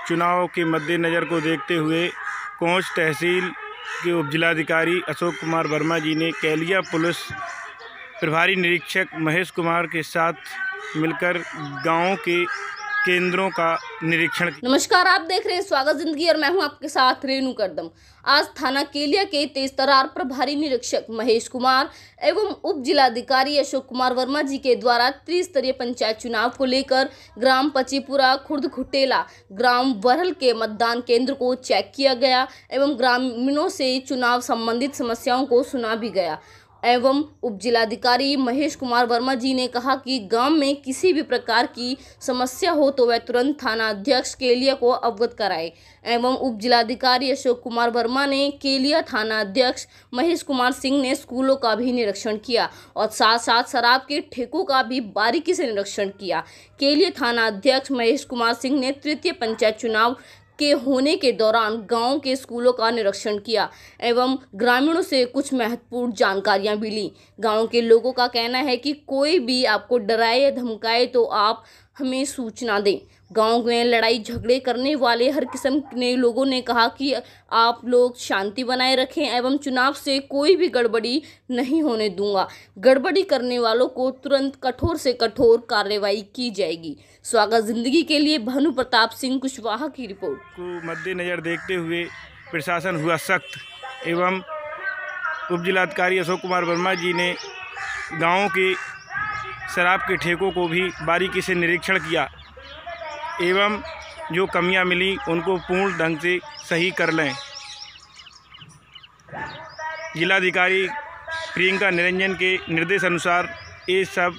उपचुनाव के मद्देनज़र को देखते हुए कोंच तहसील के उपजिलाधिकारी अशोक कुमार वर्मा जी ने कैलिया पुलिस प्रभारी निरीक्षक महेश कुमार के साथ मिलकर गाँव के केंद्रों का निरीक्षण नमस्कार आप देख रहे हैं स्वागत जिंदगी और मैं हूं आपके साथ रेणु करदम आज थाना केलिया के तेज तरार प्रभारी निरीक्षक महेश कुमार एवं उप जिलाधिकारी अशोक कुमार वर्मा जी के द्वारा त्रिस्तरीय पंचायत चुनाव को लेकर ग्राम पचीपुरा खुर्द खुटेला ग्राम वरहल के मतदान केंद्र को चेक किया गया एवं ग्रामीणों से चुनाव संबंधित समस्याओं को सुना भी गया एवं उपजिलाधिकारी महेश कुमार वर्मा जी ने कहा कि गांव में किसी भी प्रकार की समस्या हो तो वह तुरंत थाना अध्यक्ष केलिया को अवगत कराए एवं उपजिलाधिकारी अशोक कुमार वर्मा ने केलिया थाना अध्यक्ष महेश कुमार सिंह ने स्कूलों का भी निरीक्षण किया और साथ साथ शराब के ठेकों का भी बारीकी से निरीक्षण किया केलिया थाना अध्यक्ष महेश कुमार सिंह ने तृतीय पंचायत चुनाव के होने के दौरान गांव के स्कूलों का निरीक्षण किया एवं ग्रामीणों से कुछ महत्वपूर्ण जानकारियां भी ली गांव के लोगों का कहना है कि कोई भी आपको डराए धमकाए तो आप हमें सूचना दें गांव में लड़ाई झगड़े करने वाले हर किस्म के लोगों ने कहा कि आप लोग शांति बनाए रखें एवं चुनाव से कोई भी गड़बड़ी नहीं होने दूंगा गड़बड़ी करने वालों को तुरंत कठोर से कठोर कार्रवाई की जाएगी स्वागत जिंदगी के लिए भानु प्रताप सिंह कुशवाहा की रिपोर्ट को मद्देनज़र देखते हुए प्रशासन हुआ सख्त एवं उप अशोक कुमार वर्मा जी ने गाँव के शराब के ठेकों को भी बारीकी से निरीक्षण किया एवं जो कमियां मिली उनको पूर्ण ढंग से सही कर लें जिलाधिकारी प्रियंका निरंजन के निर्देश अनुसार ये सब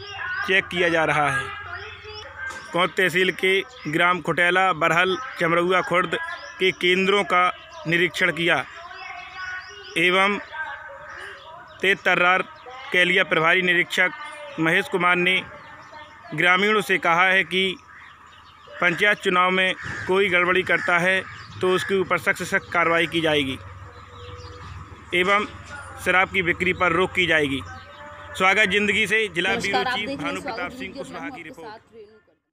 चेक किया जा रहा है कौत तहसील के ग्राम खुटैला बरहल चमरुआ खुर्द के केंद्रों का निरीक्षण किया एवं तेज तर्रार कैलिया प्रभारी निरीक्षक महेश कुमार ने ग्रामीणों से कहा है कि पंचायत चुनाव में कोई गड़बड़ी करता है तो उसके ऊपर सख्त सख्त कार्रवाई की जाएगी एवं शराब की बिक्री पर रोक की जाएगी स्वागत जिंदगी से जिला ब्यूरो चीफ भानु प्रताप सिंह कुशवाहा की रिपोर्ट